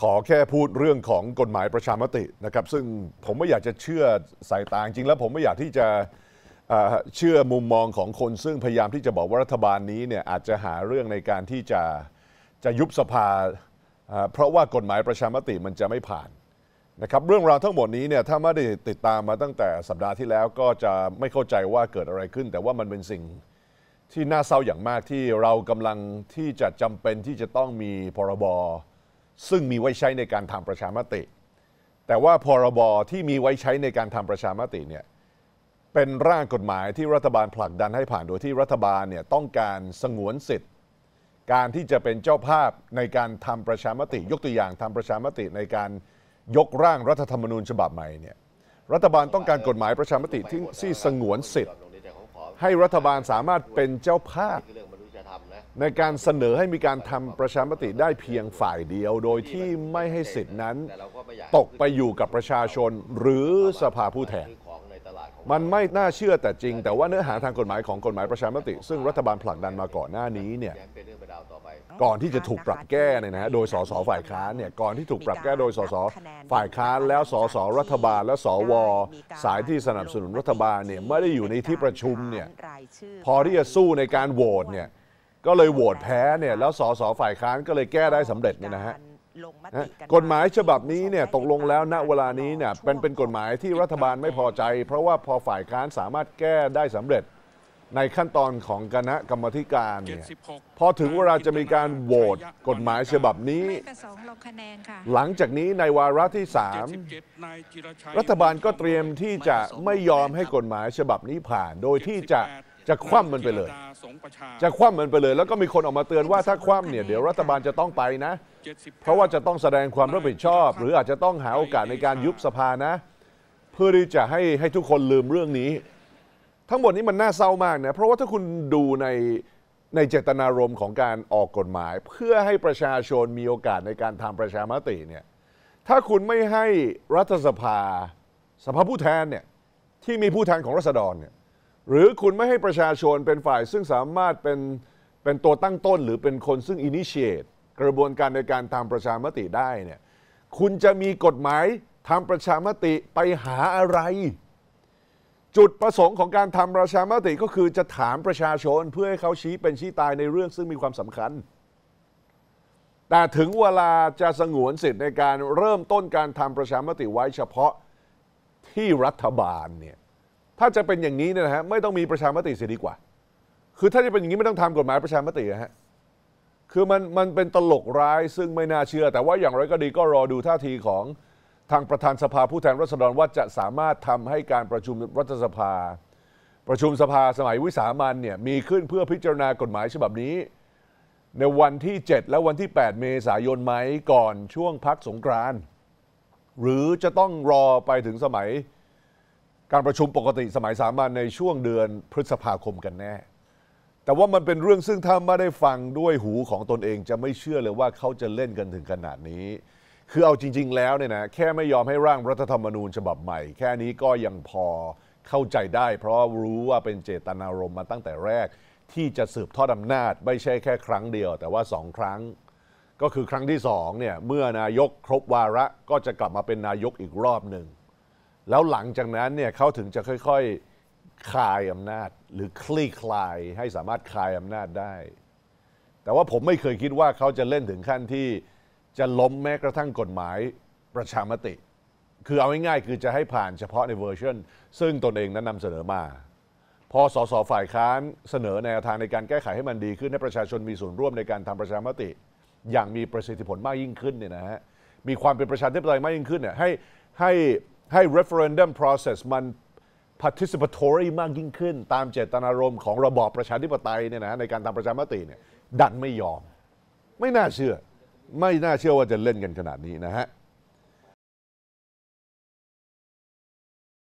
ขอแค่พูดเรื่องของกฎหมายประชามตินะครับซึ่งผมไม่อยากจะเชื่อสายตา จริงแล้วผมไม่อยากที่จะเชื่อมุมมองของคนซึ่งพยายามที่จะบอกว่ารัฐบาลนี้เนี่ยอาจจะหาเรื่องในการที่จะจะยุบสภาเพราะว่ากฎหมายประชามติมันจะไม่ผ่านนะครับเรื่องราวทั้งหมดนี้เนี่ยถ้าไม่ได้ติดตามมาตั้งแต่สัปดาห์ที่แล้วก็จะไม่เข้าใจว่าเกิดอะไรขึ้น แต่ว่ามันเป็นสิ่งที่น่าเศร้าอย่างมากที่เรากำลังที่จะจำเป็นที่จะต้องมีพรบรซึ่งมีไว้ใช้ในการทำประชามติ แต่ว่าพรบ ที่มีไว้ใช้ในการทำประชามติเนี่ย เป็นร่างกฎหมายที่รัฐบาลผลักดันให้ผ่านโดยที่รัฐบาลเนี่ยต้องการสงวนสิทธิ์การที่จะเป็นเจ้าภาพในการทำประชามติ ยกตัวอย่างทำประชามติในการยกร่างรัฐธรรมนูญฉบับใหม่เนี่ยรัฐบาลต้องการกฎหมายประชามติที่สงวนสิทธิ์ ให้รัฐบาลสามารถเป็นเจ้าภาพในการเสนอให้มีการทำประชามติได้เพียงฝ่ายเดียวโดยที่ไม่ให้สิทธินั้นตกไปอยู่กับประชาชนหรือสภาผู้แทน มันไม่น่าเชื่อแต่จริง แต่ว่าเนื้อหาทางกฎหมายของกฎหมายประชามติซึ่งรัฐบาลผลักดันมาก่อนหน้านี้เนี่ยก่อนที่จะถูกปรับแก้เนี่ยนะฮะโดยสสฝ่ายค้านเนี่ยก่อนที่ถูกปรับแก้โดยสสฝ่ายค้านแล้วสสรัฐบาลและสว สายที่สนับสนุนรัฐบาลเนี่ยไม่ได้อยู่ในที่ประชุมเนี่ยพอที่จะสู้ในการโหวตเนี่ยก็เลยโหวตแพ้เนี่ยแล้วสสฝ่ายค้านก็เลยแก้ได้สำเร็จเนี่ยนะฮะกฎหมายฉบับนี้เนี่ยตกลงแล้วณเวลานี้เนี่ยเป็นเป็นกฎหมายที่รัฐบาลไม่พอใจ เพราะว่าพอฝ่ายค้านสามารถแก้ได้สำเร็จในขั้นตอนของคณะกรรมการเนี่ยพอถึงเวลาจะมีการโหวตกฎหมายฉบับนี้ หลังจากนี้ในวาระที่ 3 รัฐบาลก็เตรียมที่จะไม่ยอมให้กฎหมายฉบับนี้ผ่านโดยที่จะจะคว่ำมันไปเลย จะคว่ำมันไปเลย แล้วก็มีคนออกมาเตือนว่าถ้าคว่ำเนี่ยเดี๋ยวรัฐบาลจะต้องไปนะ เพราะว่าจะต้องแสดงความรับผิดชอบ หรืออาจจะต้องหาโอกาสในการยุบสภานะ เพื่อที่จะให้ให้ทุกคนลืมเรื่องนี้ ทั้งหมดนี้มันน่าเศร้ามากนะเพราะว่าถ้าคุณดูในในเจตนารมณ์ของการออกกฎหมาย เพื่อให้ประชาชนมีโอกาสในการทำประชามติเนี่ยถ้าคุณไม่ให้รัฐสภาสภาผู้แทนเนี่ยที่มีผู้แทนของรัษฎรเนี่ยหรือคุณไม่ให้ประชาชนเป็นฝ่าย ซึ่งสามารถเป็นเป็นตัวตั้งต้น หรือเป็นคนซึ่งอินิเชตกระบวนการในการทำประชามติได้เนี่ยคุณจะมีกฎหมายทำประชามติไปหาอะไร จุดประสงค์ของการทำประชามติก็คือจะถามประชาชนเพื่อให้เขาชี้ เป็นชี้ตายในเรื่องซึ่งมีความสำคัญ แต่ถึงเวลาจะสงวนสิทธิ์ในการเริ่มต้นการทำประชามติไว้เฉพาะที่รัฐบาลเนี่ยถ้าจะเป็นอย่างนี้เนี่ยนะฮะไม่ต้องมีประชามติเสียดีกว่าคือถ้าจะเป็นอย่างนี้ไม่ต้องทำกฎหมายประชามตินะฮะคือมันมันเป็นตลกร้ายซึ่งไม่น่าเชื่อ แต่ว่าอย่างไรก็ดีก็รอดูท่าทีของทางประธานสภาผู้แทนราษฎรว่าจะสามารถทำให้การประชุมรัฐสภา ประชุมสภาสมัยวิสามันเนี่ยมีขึ้นเพื่อพิจารณากฎหมายฉบับนี้ ในวันที่ 7 และวันที่ 8 เมษายนไหมก่อนช่วงพักสงกรานต์หรือจะต้องรอไปถึงสมัยการประชุมปกติสมัยสามัญในช่วงเดือนพฤษภาคมกันแน่ แต่ว่ามันเป็นเรื่องซึ่งถ้าไม่ได้ฟังด้วยหูของตนเอง จะไม่เชื่อเลยว่าเขาจะเล่นกันถึงขนาดนี้ คือเอาจริง ๆแล้วเนี่ยนะแค่ไม่ยอมให้ร่างรัฐธรรมนูญฉบับใหม่แค่นี้ก็ยังพอเข้าใจได้ เพราะรู้ว่าเป็นเจตนารมณ์มาตั้งแต่แรกที่จะสืบทอดอำนาจไม่ใช่แค่ครั้งเดียว แต่ว่าสองครั้ง ก็คือครั้งที่สองเนี่ยเมื่อนายกครบวาระก็จะกลับมาเป็นนายกอีกรอบหนึ่งแล้วหลังจากนั้นเนี่ยเขาถึงจะค่อย ๆคลายอำนาจหรือคลี่คลายให้สามารถคลายอำนาจได้ แต่ว่าผมไม่เคยคิดว่าเขาจะเล่นถึงขั้นที่จะล้มแม้กระทั่งกฎหมายประชามติ คือเอาง่ายๆคือจะให้ผ่านเฉพาะในเวอร์ชันซึ่งตนเองนั้นนำเสนอมา พอสสฝ่ายค้านเสนอแนวทางในการแก้ไขให้มันดี ขึ้นให้ประชาชนมีส่วนร่วมในการทำประชามติ อย่างมีประสิทธิผลมากยิ่งขึ้นเนี่ยนะฮะ มีความเป็นประชาธิปไตยมากยิ่งขึ้นเนี่ยให้ให้ให้ referendum process มัน participatory มากยิ่งขึ้น ตามเจตนารมณ์ของระบอบประชาธิปไตยเนี่ยนะในการทำประชามติเนี่ยดันไม่ยอม ไม่น่าเชื่อ ไม่น่าเชื่อว่าจะเล่นกันขนาดนี้นะฮะ